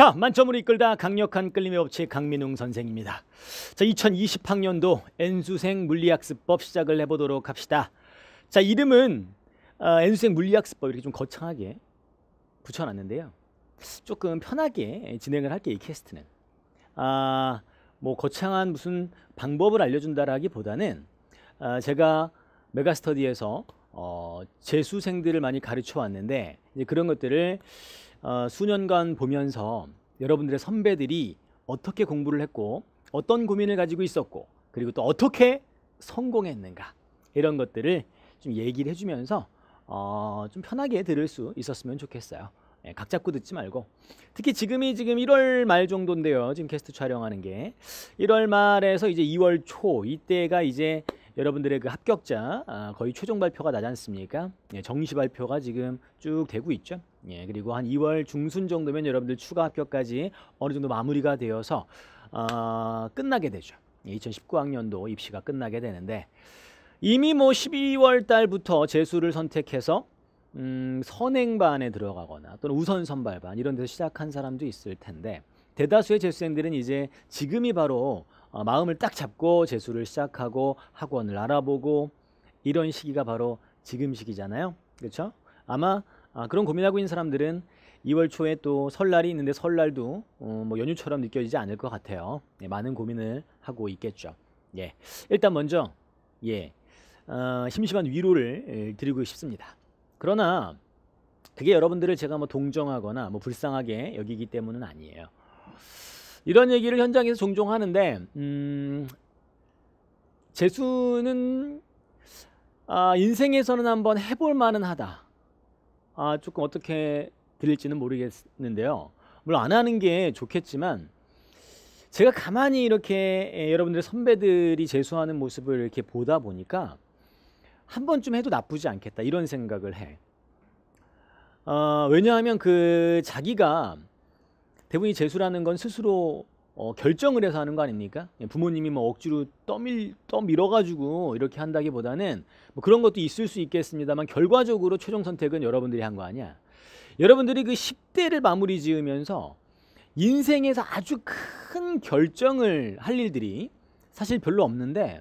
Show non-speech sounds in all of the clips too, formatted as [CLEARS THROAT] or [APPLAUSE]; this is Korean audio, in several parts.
자, 만점으로 이끌다 강력한 끌림의 업체 강민웅 선생입니다. 자, 2020학년도 N수생 물리학습법 시작을 해보도록 합시다. 자, 이름은 어, N수생 물리학습법 이렇게 좀 거창하게 붙여놨는데요. 조금 편하게 진행을 할게요, 이 캐스트는. 아, 뭐 거창한 무슨 방법을 알려준다라기보다는 아, 제가 메가스터디에서 어, 재수생들을 많이 가르쳐 왔는데 이제 그런 것들을 어, 수년간 보면서 여러분들의 선배들이 어떻게 공부를 했고 어떤 고민을 가지고 있었고 그리고 또 어떻게 성공했는가 이런 것들을 좀 얘기를 해주면서 어, 좀 편하게 들을 수 있었으면 좋겠어요. 예, 각 잡고 듣지 말고 특히 지금이 지금 1월 말 정도인데요. 지금 게스트 촬영하는 게 1월 말에서 이제 2월 초 이때가 이제 여러분들의 그 합격자 아, 거의 최종 발표가 나지 않습니까? 예, 정시 발표가 지금 쭉 되고 있죠. 예, 그리고 한 2월 중순 정도면 여러분들 추가 합격까지 어느 정도 마무리가 되어서 어, 끝나게 되죠. 2019학년도 예, 입시가 끝나게 되는데 이미 뭐 12월 달부터 재수를 선택해서 음, 선행반에 들어가거나 또는 우선 선발반 이런 데서 시작한 사람도 있을 텐데 대다수의 재수생들은 이제 지금이 바로 어, 마음을 딱 잡고 재수를 시작하고 학원을 알아보고 이런 시기가 바로 지금 시기잖아요. 그렇죠? 아마 아, 그런 고민하고 있는 사람들은 2월 초에 또 설날이 있는데 설날도 어, 뭐 연휴처럼 느껴지지 않을 것 같아요. 예, 많은 고민을 하고 있겠죠. 예, 일단 먼저 예, 어, 심심한 위로를 예, 드리고 싶습니다. 그러나 그게 여러분들을 제가 뭐 동정하거나 뭐 불쌍하게 여기기 때문은 아니에요. 이런 얘기를 현장에서 종종 하는데 음, 재수는 아, 인생에서는 한번 해볼 만은 하다. 아, 조금 어떻게 드릴지는 모르겠는데요. 물론 안 하는 게 좋겠지만 제가 가만히 이렇게 예, 여러분들의 선배들이 재수하는 모습을 이렇게 보다 보니까 한 번쯤 해도 나쁘지 않겠다 이런 생각을 해. 어, 왜냐하면 그 자기가 대부분이 재수라는 건 스스로 어, 결정을 해서 하는 거 아닙니까? 예, 부모님이 뭐 억지로 떠밀, 떠밀어가지고 이렇게 한다기보다는 뭐 그런 것도 있을 수 있겠습니다만 결과적으로 최종 선택은 여러분들이 한 거 아니야. 여러분들이 그 10대를 마무리 지으면서 인생에서 아주 큰 결정을 할 일들이 사실 별로 없는데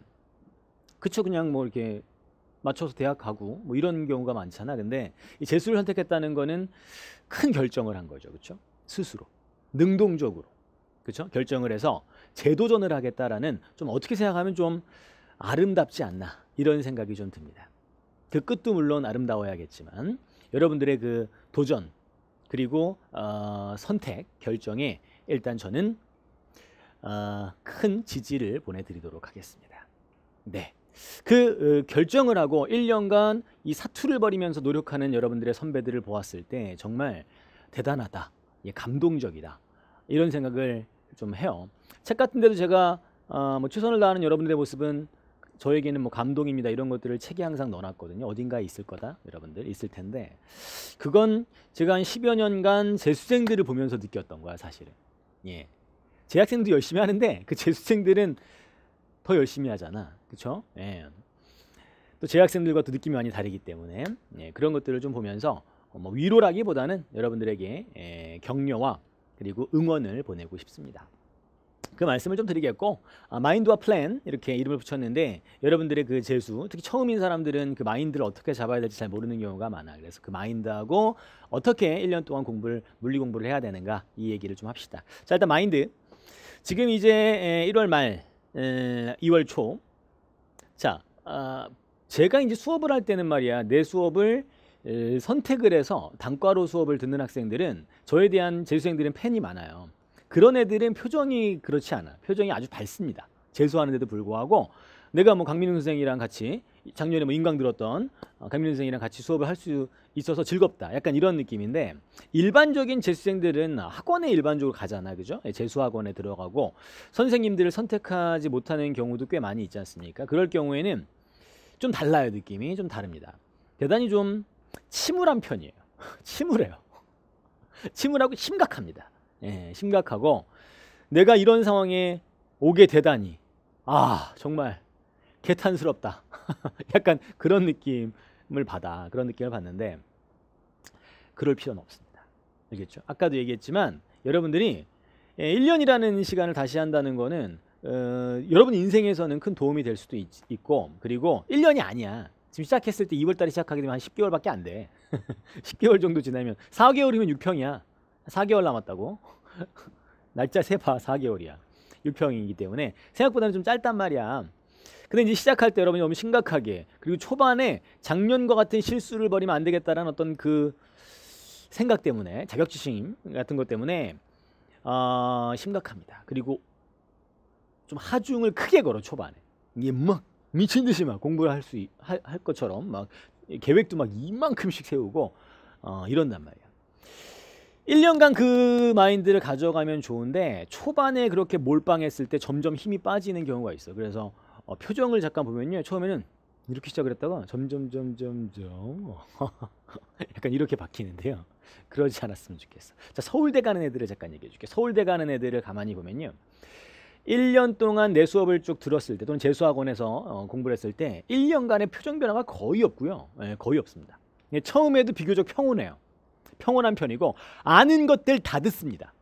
그쵸 그냥 뭐 이렇게 맞춰서 대학 가고 뭐 이런 경우가 많잖아. 근데 이 재수를 선택했다는 거는 큰 결정을 한 거죠. 그렇죠? 스스로. 능동적으로 그렇죠? 결정을 해서 재도전을 하겠다라는 좀 어떻게 생각하면 좀 아름답지 않나 이런 생각이 좀 듭니다. 그 끝도 물론 아름다워야겠지만 여러분들의 그 도전 그리고 어, 선택 결정에 일단 저는 어, 큰 지지를 보내드리도록 하겠습니다. 네. 그 어, 결정을 하고 1년간 이 사투를 벌이면서 노력하는 여러분들의 선배들을 보았을 때 정말 대단하다. 예, 감동적이다. 이런 생각을 좀 해요. 책 같은데도 제가 어, 뭐 최선을 다하는 여러분들의 모습은 저에게는 뭐 감동입니다 이런 것들을 책에 항상 넣어놨거든요. 어딘가에 있을 거다 여러분들 있을 텐데 그건 제가 한 10여 년간 재수생들을 보면서 느꼈던 거야 사실은. 예. 재학생도 열심히 하는데 그 재수생들은 더 열심히 하잖아. 그렇죠? 예. 또 재학생들과 또 느낌이 많이 다르기 때문에 예, 그런 것들을 좀 보면서 어, 뭐 위로라기보다는 여러분들에게 예, 격려와 그리고 응원을 보내고 싶습니다. 그 말씀을 좀 드리겠고 아, 마인드와 플랜 이렇게 이름을 붙였는데 여러분들의 그 재수 특히 처음인 사람들은 그 마인드를 어떻게 잡아야 될지 잘 모르는 경우가 많아요 그래서 그 마인드하고 어떻게 1년 동안 공부를 물리 공부를 해야 되는가 이 얘기를 좀 합시다 자 일단 마인드 지금 이제 1월 예, 말 2월 예, 초자 아, 제가 이제 수업을 할 때는 말이야 내 수업을 선택을 해서 단과로 수업을 듣는 학생들은 저에 대한 재수생들은 팬이 많아요. 그런 애들은 표정이 그렇지 않아. 표정이 아주 밝습니다. 재수하는데도 불구하고 내가 뭐 강민우 선생이랑 같이 작년에 뭐 인강 들었던 어, 강민우 선생이랑 같이 수업을 할 수 있어서 즐겁다. 약간 이런 느낌인데 일반적인 재수생들은 학원에 일반적으로 가잖아. 그죠? 예, 재수학원에 들어가고 선생님들을 선택하지 못하는 경우도 꽤 많이 있지 않습니까? 그럴 경우에는 좀 달라요. 느낌이 좀 다릅니다. 대단히 좀 침울한 편이에요. [LAUGHS] 침울해요. 침울하고 심각합니다. 예, 심각하고 내가 이런 상황에 오게 되다니 아 정말 개탄스럽다. [LAUGHS] 약간 그런 느낌을 받아 그런 느낌을 받는데 그럴 필요는 없습니다. 알겠죠? 아까도 얘기했지만 여러분들이 1년이라는 예, 시간을 다시 한다는 거는 어, 여러분 인생에서는 큰 도움이 될 수도 있, 고 그리고 1년이 아니야. 지금 시작했을 때 2월달에 시작하게 되면 한 10개월밖에 안 돼. 10개월 [LAUGHS] 정도 지나면 4개월이면 6평이야. 4개월 남았다고. [LAUGHS] 날짜 세봐 4개월이야. 6평이기 때문에 생각보다는 좀 짧단 말이야. 근데 이제 시작할 때 여러분이 너무 심각하게 그리고 초반에 작년과 같은 실수를 벌이면 안 되겠다라는 어떤 그 생각 때문에 자격지심 같은 것 때문에 어, 심각합니다. 그리고 좀 하중을 크게 걸어 초반에 이게 뭐 미친 듯이 막 공부를 할 수 할 것처럼 막 계획도 막 이만큼씩 세우고 어, 이런단 말이야. 1년간 그 마인드를 가져가면 좋은데 초반에 그렇게 몰빵했을 때 점점 힘이 빠지는 경우가 있어. 그래서 어, 표정을 잠깐 보면요. 처음에는 이렇게 시작을 했다가 점점 점점 점 어, [LAUGHS] 약간 이렇게 바뀌는데요. 그러지 않았으면 좋겠어. 자, 서울대 가는 애들을 잠깐 얘기해 줄게. 서울대 가는 애들을 가만히 보면요. 1년 동안 내 수업을 쭉 들었을 때 또는 재수학원에서 어, 공부를 했을 때 1년간의 표정 변화가 거의 없고요. 예, 거의 없습니다. 예, 처음에도 비교적 평온해요. 평온한 편이고 아는 것들 다 듣습니다.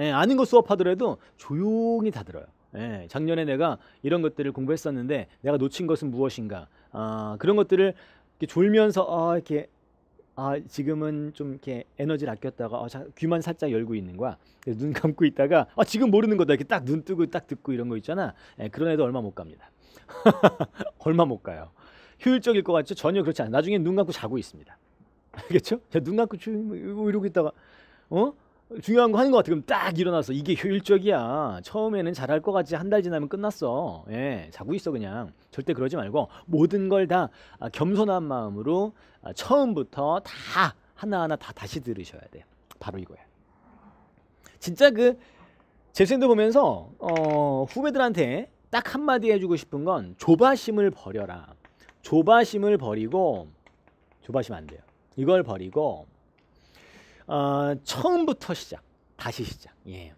예, 아는 거 수업하더라도 조용히 다 들어요. 예, 작년에 내가 이런 것들을 공부했었는데 내가 놓친 것은 무엇인가 아, 그런 것들을 이렇게 졸면서 아, 이렇게 아, 지금은 좀 이렇게 에너지를 아꼈다가 어, 자, 귀만 살짝 열고 있는 거야. 눈 감고 있다가 아, 지금 모르는 거다. 이렇게 딱 눈 뜨고 딱 듣고 이런 거 있잖아. 예, 그런 애도 얼마 못 갑니다. [LAUGHS] 얼마 못 가요. 효율적일 것 같죠? 전혀 그렇지 않아 나중에 눈 감고 자고 있습니다. [LAUGHS] 알겠죠? 야, 눈 감고 이러고 있다가 어? 중요한 거 하는 것 같아. 그럼 딱 일어나서 이게 효율적이야. 처음에는 잘할 것 같지 한 달 지나면 끝났어. 예, 자고 있어 그냥. 절대 그러지 말고 모든 걸다 아, 겸손한 마음으로 아, 처음부터 다 하나하나 다 다시 들으셔야 돼요. 바로 이거야. 진짜 그 재생도 보면서 어, 후배들한테 딱 한마디 해주고 싶은 건 조바심을 버려라. 조바심을 버리고 조바심 안 돼요. 이걸 버리고 어, 처음부터 시작. 다시 시작. 예.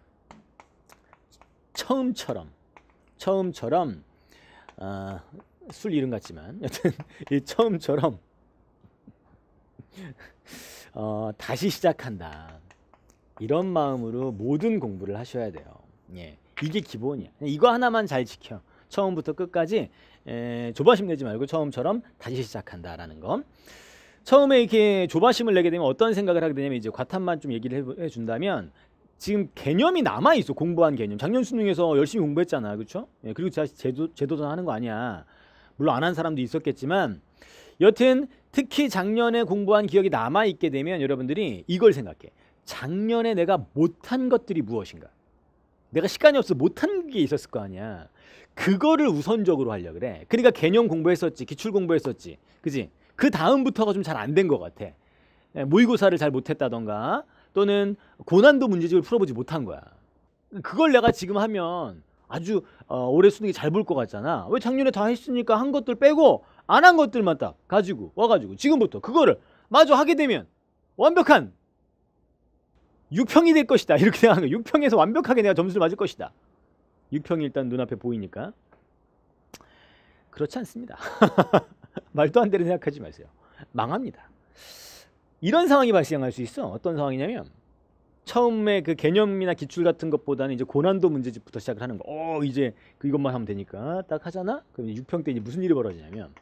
처음처럼 처음처럼 어, 술 이름 같지만 [LAUGHS] 여튼 이 처음처럼 어, 다시 시작한다. 이런 마음으로 모든 공부를 하셔야 돼요. 예. 이게 기본이야. 이거 하나만 잘 지켜. 처음부터 끝까지 조바심 내지 말고 처음처럼 다시 시작한다라는 거. 처음에 이렇게 조바심을 내게 되면 어떤 생각을 하게 되냐면 이제 과탐만 좀 얘기를 해준다면 지금 개념이 남아 있어 공부한 개념 작년 수능에서 열심히 공부했잖아 그렇죠 예, 그리고 다시 재도, 제도전하는거 아니야 물론 안 한 사람도 있었겠지만 여튼 특히 작년에 공부한 기억이 남아 있게 되면 여러분들이 이걸 생각해 작년에 내가 못한 것들이 무엇인가 내가 시간이 없어 못한 게 있었을 거 아니야 그거를 우선적으로 하려 그래 그러니까 개념 공부했었지 기출 공부했었지 그지 그 다음부터가 좀 잘 안 된 것 같아. 예, 모의고사를 잘 못했다던가 또는 고난도 문제집을 풀어보지 못한 거야. 그걸 내가 지금 하면 아주 어, 올해 수능이 잘 볼 것 같잖아. 왜 작년에 다 했으니까 한 것들 빼고 안 한 것들만 딱 가지고 와가지고 지금부터 그거를 마저 하게 되면 완벽한 6평이될 것이다. 이렇게 생각하는 거야. 6평에서 완벽하게 내가 점수를 맞을 것이다. 6평이 일단 눈앞에 보이니까. 그렇지 않습니다. [LAUGHS] [LAUGHS] 말도 안 되는 생각하지 마세요. 망합니다. 이런 상황이 발생할 수 있어. 어떤 상황이냐면 처음에 그 개념이나 기출 같은 것보다는 이제 고난도 문제집부터 시작을 하는 거. 어, 이제 그 이것만 하면 되니까 딱 하잖아. 그럼 이 6평 때 이제 무슨 일이 벌어지냐면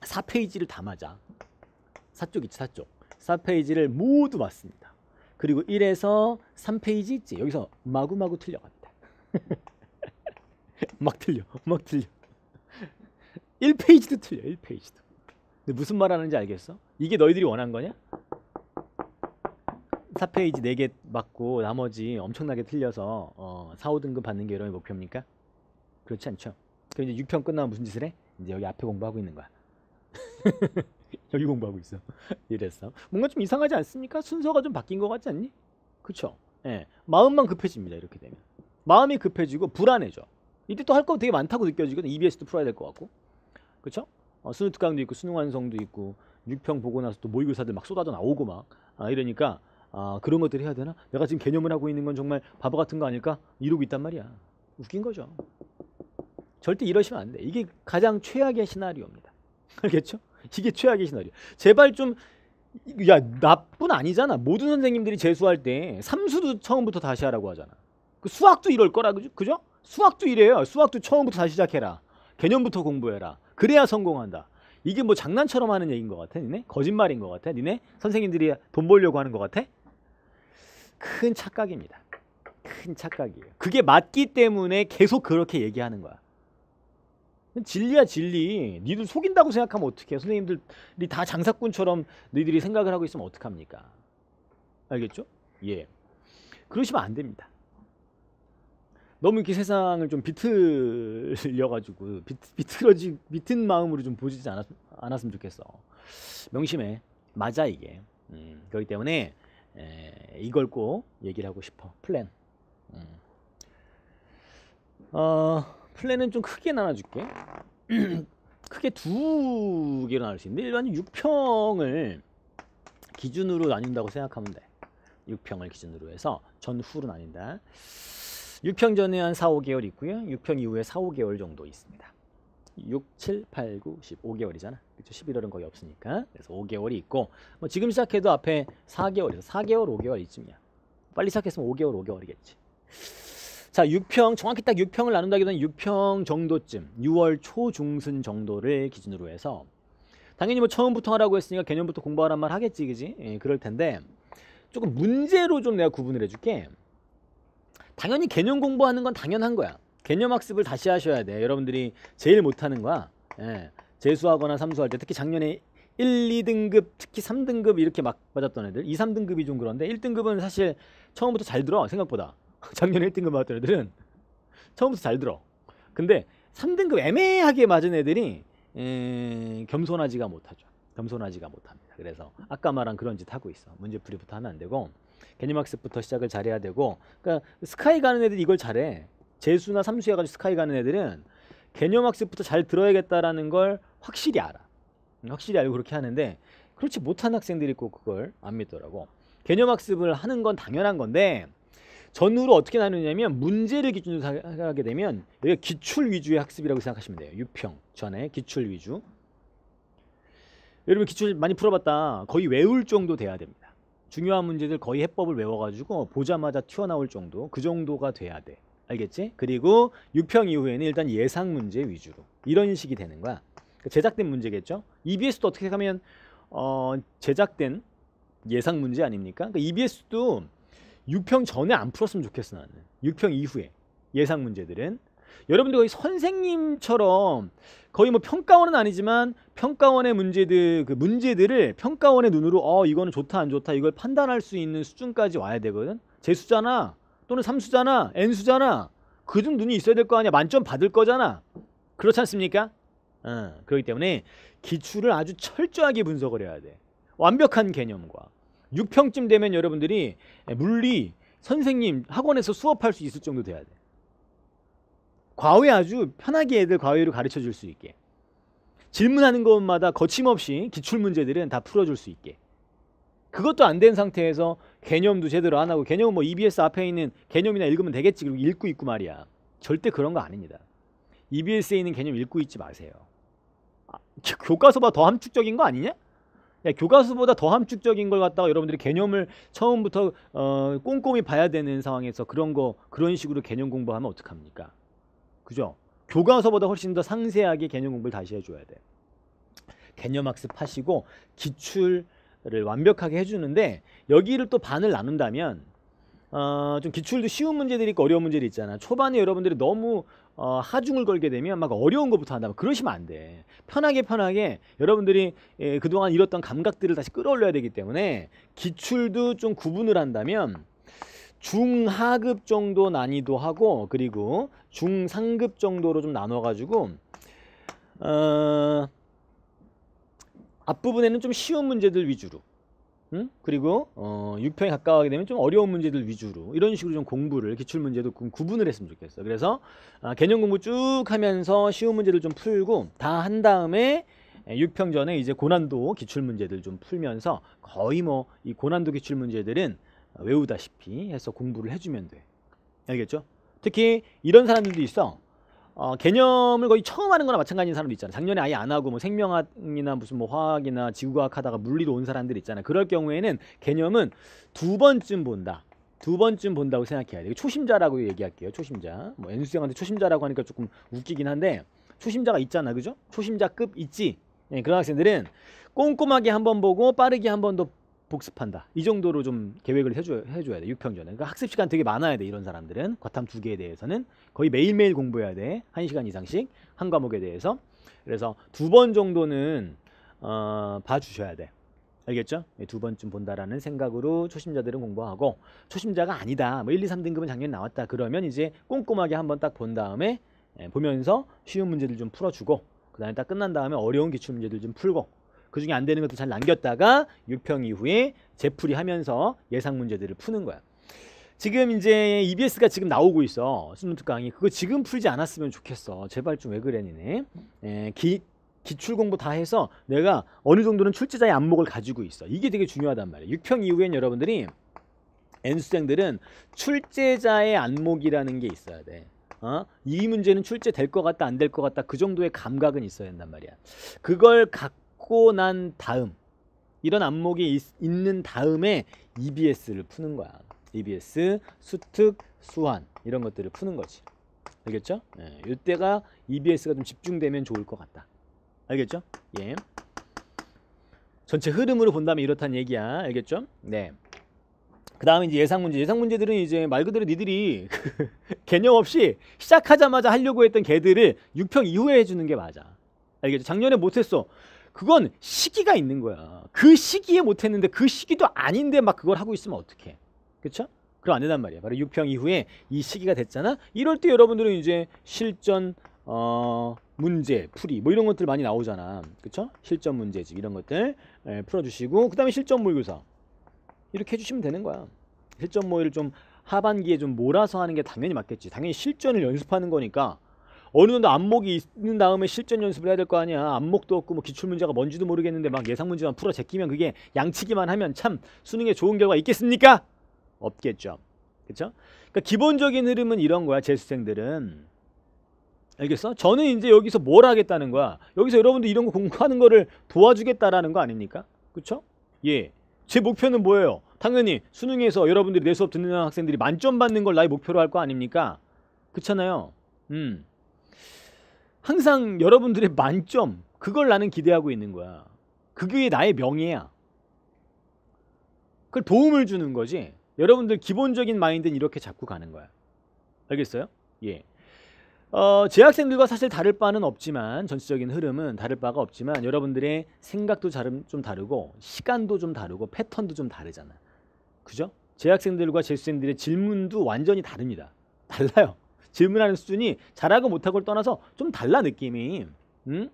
4페이지를 다 맞아. 4쪽 있지, 4쪽. 4페이지를 모두 맞습니다. 그리고 1에서 3페이지 있지. 여기서 마구마구 틀려갑니다. [LAUGHS] 막 틀려, 막 틀려. 1페이지도 틀려. 1페이지도. 근데 무슨 말 하는지 알겠어? 이게 너희들이 원한 거냐? 4페이지 4개 맞고 나머지 엄청나게 틀려서 어, 4, 5등급 받는 게 여러분의 목표입니까? 그렇지 않죠. 그럼 이제 6편 끝나면 무슨 짓을 해? 이제 여기 앞에 공부하고 있는 거야. [LAUGHS] 여기 공부하고 있어. [LAUGHS] 이랬어. 뭔가 좀 이상하지 않습니까? 순서가 좀 바뀐 것 같지 않니? 그쵸? 예. 마음만 급해집니다. 이렇게 되면. 마음이 급해지고 불안해져. 이때 또 할 거 되게 많다고 느껴지거든. EBS도 풀어야 될 것 같고. 그렇죠? 어, 수능 특강도 있고 수능 완성도 있고 6평 보고 나서 또 모의고사들 막 쏟아져 나오고 막 아, 이러니까 아, 그런 것들을 해야 되나? 내가 지금 개념을 하고 있는 건 정말 바보 같은 거 아닐까? 이러고 있단 말이야. 웃긴 거죠. 절대 이러시면 안 돼. 이게 가장 최악의 시나리오입니다. [LAUGHS] 알겠죠? 이게 최악의 시나리오. 제발 좀, 야, 나뿐 아니잖아. 모든 선생님들이 재수할 때 삼수도 처음부터 다시 하라고 하잖아. 그 수학도 이럴 거라, 그죠? 그죠? 수학도 이래요. 수학도 처음부터 다시 시작해라. 개념부터 공부해라. 그래야 성공한다. 이게 뭐 장난처럼 하는 얘기인 것 같아, 니네? 거짓말인 것 같아? 니네 선생님들이 돈 벌려고 하는 것 같아? 큰 착각입니다. 큰 착각이에요. 그게 맞기 때문에 계속 그렇게 얘기하는 거야. 진리야 진리. 니들 속인다고 생각하면 어떡해. 선생님들이 다 장사꾼처럼 너희들이 생각을 하고 있으면 어떡합니까? 알겠죠? 예. 그러시면 안 됩니다. 너무 이렇게 세상을 좀 비틀려가지고 비트, 어지 비튼 마음으로 좀 보지 않았, 않았으면 좋겠어. 명심해. 맞아 이게. 음, 그렇기 때문에 에, 이걸 꼭 얘기를 하고 싶어. 플랜. 음. 어, 플랜은 좀 크게 나눠줄게. [CLEARS THROAT] 크게 두 개로 나눌 수 있는데 일반 6평을 기준으로 나뉜다고 생각하면 돼. 6평을 기준으로 해서 전후로 나뉜다. 6평 전에 한 4, 5개월 있고요. 6평 이후에 4, 5개월 정도 있습니다. 6, 7, 8, 9, 10, 5개월이잖아. 그렇죠? 11월은 거의 없으니까. 그래서 5개월이 있고 뭐 지금 시작해도 앞에 4개월에서 4개월, 5개월 이쯤이야. 빨리 시작했으면 5개월, 5개월이겠지. 자, 6평 정확히 딱 6평을 나눈다기보다는 6평 정도쯤 6월 초 중순 정도를 기준으로 해서 당연히 뭐 처음부터 하라고 했으니까 개념부터 공부하란 말 하겠지, 그지? 예, 그럴 텐데 조금 문제로 좀 내가 구분을 해줄게. 당연히 개념 공부하는 건 당연한 거야. 개념 학습을 다시 하셔야 돼. 여러분들이 제일 못하는 거야. 예. 재수하거나 삼수할 때 특히 작년에 1, 2등급, 특히 3등급 이렇게 막 맞았던 애들 2, 3등급이 좀 그런데 1등급은 사실 처음부터 잘 들어 생각보다 [LAUGHS] 작년에 1등급 맞았던 애들은 처음부터 잘 들어 근데 3등급 애매하게 맞은 애들이 에... 겸손하지가 못하죠 겸손하지가 못합니다 그래서 아까 말한 그런 짓 하고 있어 문제풀이부터 하면 안 되고 개념학습부터 시작을 잘해야 되고 그러니까 스카이 가는 애들이 이걸 잘해. 재수나 삼수 해가지고 스카이 가는 애들은 개념학습부터 잘 들어야겠다라는 걸 확실히 알아. 음, 확실히 알고 그렇게 하는데 그렇지 못한 학생들이 꼭 그걸 안 믿더라고. 개념학습을 하는 건 당연한 건데 전후로 어떻게 나누냐면 문제를 기준으로 하게 되면 여기 기출 위주의 학습이라고 생각하시면 돼요. 유평 전에 기출 위주. 여러분 기출 많이 풀어봤다. 거의 외울 정도 돼야 됩니다. 중요한 문제들 거의 해법을 외워가지고 보자마자 튀어나올 정도 그 정도가 돼야 돼 알겠지? 그리고 6평 이후에는 일단 예상 문제 위주로 이런 식이 되는 거야 그러니까 제작된 문제겠죠? EBS도 어떻게 하면 어, 제작된 예상 문제 아닙니까? 그러니까 EBS도 6평 전에 안 풀었으면 좋겠어 나는 6평 이후에 예상 문제들은 여러분들 거의 선생님처럼 거의 뭐 평가원은 아니지만 평가원의 문제들 그 문제들을 평가원의 눈으로 어 이거는 좋다 안 좋다 이걸 판단할 수 있는 수준까지 와야 되거든 재수잖아 또는 삼수잖아 n수잖아 그중 눈이 있어야 될 거 아니야 만점 받을 거잖아 그렇지 않습니까 어, 그렇기 때문에 기출을 아주 철저하게 분석을 해야 돼 완벽한 개념과 6평쯤 되면 여러분들이 물리 선생님 학원에서 수업할 수 있을 정도 돼야 돼 과외 아주 편하게 애들 과외로 가르쳐 줄 수 있게 질문하는 것마다 거침없이 기출 문제들은 다 풀어줄 수 있게 그것도 안 된 상태에서 개념도 제대로 안 하고 개념은 뭐 EBS 앞에 있는 개념이나 읽으면 되겠지 그리고 읽고 있고 말이야 절대 그런 거 아닙니다 EBS에 있는 개념 읽고 있지 마세요 아, 교과서보다 더 함축적인 거 아니냐? 야, 교과서보다 더 함축적인 걸 갖다가 여러분들이 개념을 처음부터 어, 꼼꼼히 봐야 되는 상황에서 그런 거 그런 식으로 개념 공부하면 어떡합니까? 그죠? 교과서보다 훨씬 더 상세하게 개념 공부를 다시 해줘야 돼. 개념 학습하시고 기출을 완벽하게 해주는데 여기를 또 반을 나눈다면 어, 좀 기출도 쉬운 문제들이 있고 어려운 문제들이 있잖아. 초반에 여러분들이 너무 어, 하중을 걸게 되면 막 어려운 것부터 한다. 그러시면 안 돼. 편하게 편하게 여러분들이 예, 그동안 잃었던 감각들을 다시 끌어올려야 되기 때문에 기출도 좀 구분을 한다면 중하급 정도 난이도하고 그리고 중상급 정도로 좀 나눠가지고 어, 앞부분에는 좀 쉬운 문제들 위주로 응? 음? 그리고 어, 6평에 가까워하게 되면 좀 어려운 문제들 위주로 이런 식으로 좀 공부를 기출문제도 구분을 했으면 좋겠어 그래서 아, 개념 공부 쭉 하면서 쉬운 문제들 좀 풀고 다 한 다음에 6평 전에 이제 고난도 기출문제들 좀 풀면서 거의 뭐 이 고난도 기출문제들은 외우다시피 해서 공부를 해주면 돼. 알겠죠? 특히 이런 사람들도 있어. 어, 개념을 거의 처음 하는 거나 마찬가지인 사람도 있잖아. 작년에 아예 안 하고 뭐 생명학이나 무슨 뭐 화학이나 지구과학 하다가 물리로 온 사람들 있잖아. 그럴 경우에는 개념은 두 번쯤 본다. 두 번쯤 본다고 생각해야 돼. 초심자라고 얘기할게요. 초심자. 뭐엔수생한테 초심자라고 하니까 조금 웃기긴 한데 초심자가 있잖아. 그죠? 초심자급 있지. 예, 그런 학생들은 꼼꼼하게 한 번 보고 빠르게 한번더 복습한다. 이 정도로 좀 계획을 해줘, 해줘야 돼. 6평 전에. 그러니까 학습 시간 되게 많아야 돼. 이런 사람들은. 과탐 두 개에 대해서는 거의 매일매일 공부해야 돼. 1시간 이상씩. 한 과목에 대해서. 그래서 두 번 정도는 어, 봐주셔야 돼. 알겠죠? 예, 두 번쯤 본다라는 생각으로 초심자들은 공부하고 초심자가 아니다. 뭐 1, 2, 3등급은 작년에 나왔다. 그러면 이제 꼼꼼하게 한번 딱 본 다음에 예, 보면서 쉬운 문제들 좀 풀어주고 그 다음에 딱 끝난 다음에 어려운 기출 문제들 좀 풀고 그중에 안 되는 것도 잘 남겼다가 6평 이후에 재풀이하면서 예상 문제들을 푸는 거야. 지금 이제 EBS가 지금 나오고 있어. 수능특 강의. 그거 지금 풀지 않았으면 좋겠어. 제발 좀 왜 그래 니네. 예, 기, 기출 공부 다 해서 내가 어느 정도는 출제자의 안목을 가지고 있어. 이게 되게 중요하단 말이야 6평 이후엔 여러분들이 N수생들은 출제자의 안목이라는 게 있어야 돼. 어? 이 문제는 출제될 것 같다 안 될 것 같다 그 정도의 감각은 있어야 된단 말이야. 그걸 갖고 있고 난 다음 이런 안목이 있, 는 다음에 EBS를 푸는 거야. EBS, 수특, 수환 이런 것들을 푸는 거지. 알겠죠? 예, 이때가 EBS가 좀 집중되면 좋을 것 같다. 알겠죠? 예. 전체 흐름으로 본다면 이렇다는 얘기야. 알겠죠? 네. 그 다음에 이제 예상 문제. 예상 문제들은 이제 말 그대로 니들이 [LAUGHS] 개념 없이 시작하자마자 하려고 했던 개들을 6평 이후에 해주는 게 맞아. 알겠죠? 작년에 못했어. 그건 시기가 있는 거야. 그 시기에 못했는데 그 시기도 아닌데 막 그걸 하고 있으면 어떡해. 그쵸? 그럼 안 된단 말이야. 바로 6평 이후에 이 시기가 됐잖아. 이럴 때 여러분들은 이제 실전 어, 문제, 풀이 뭐 이런 것들 많이 나오잖아. 그쵸? 실전 문제집 이런 것들 에, 예, 풀어주시고 그 다음에 실전 모의고사 이렇게 해주시면 되는 거야. 실전 모의를 좀 하반기에 좀 몰아서 하는 게 당연히 맞겠지. 당연히 실전을 연습하는 거니까 어느 정도 안목이 있는 다음에 실전 연습을 해야 될 거 아니야. 안목도 없고 뭐 기출 문제가 뭔지도 모르겠는데 막 예상 문제만 풀어 제끼면 그게 양치기만 하면 참 수능에 좋은 결과 있겠습니까? 없겠죠. 그쵸 그러니까 기본적인 흐름은 이런 거야. 재수생들은 알겠어? 저는 이제 여기서 뭘 하겠다는 거야. 여기서 여러분들 이런 거 공부하는 거를 도와주겠다라는 거 아닙니까? 그쵸 예. 제 목표는 뭐예요? 당연히 수능에서 여러분들이 내 수업 듣는 학생들이 만점 받는 걸 나의 목표로 할 거 아닙니까? 그렇잖아요. 음. 항상 여러분들의 만점 그걸 나는 기대하고 있는 거야. 그게 나의 명예야. 그걸 도움을 주는 거지. 여러분들 기본적인 마인드는 이렇게 잡고 가는 거야. 알겠어요? 예. 어, 재학생들과 사실 다를 바는 없지만 전체적인 흐름은 다를 바가 없지만 여러분들의 생각도 좀 다르고 시간도 좀 다르고 패턴도 좀 다르잖아. 그죠? 재학생들과 재수생들의 질문도 완전히 다릅니다. 달라요. 질문하는 수준이 잘하고 못하고를 떠나서 좀 달라 느낌이. 응? 음?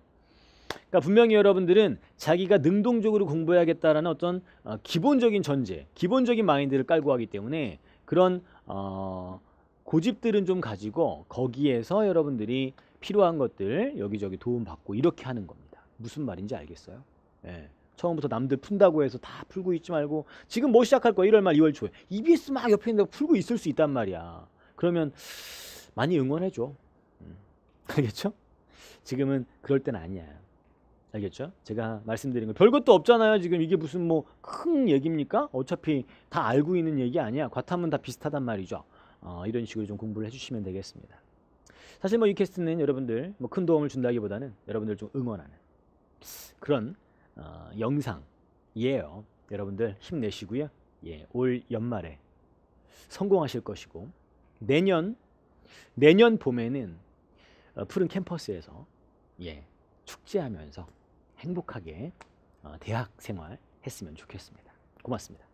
그러니까 분명히 여러분들은 자기가 능동적으로 공부해야겠다라는 어떤 어, 기본적인 전제, 기본적인 마인드를 깔고 하기 때문에 그런 어, 고집들은 좀 가지고 거기에서 여러분들이 필요한 것들 여기저기 도움받고 이렇게 하는 겁니다. 무슨 말인지 알겠어요? 예. 처음부터 남들 푼다고 해서 다 풀고 있지 말고 지금 뭐 시작할 거야? 1월 말 2월 초에 EBS 막 옆에 있는데 풀고 있을 수 있단 말이야. 그러면 많이 응원해줘. 음. 알겠죠? 지금은 그럴 때는 아니야. 알겠죠? 제가 말씀드린 거 별것도 없잖아요. 지금 이게 무슨 뭐 큰 얘기입니까? 어차피 다 알고 있는 얘기 아니야. 과탐은 다 비슷하단 말이죠. 어, 이런 식으로 좀 공부를 해주시면 되겠습니다. 사실 뭐 이 캐스트는 여러분들 뭐 큰 도움을 준다기보다는 여러분들 좀 응원하는 그런 어, 영상이에요. 여러분들 힘내시고요. 예, 올 연말에 성공하실 것이고 내년 내년 봄에는 어, 푸른 캠퍼스에서 예, 축제하면서 행복하게 어, 대학 생활 했으면 좋겠습니다. 고맙습니다.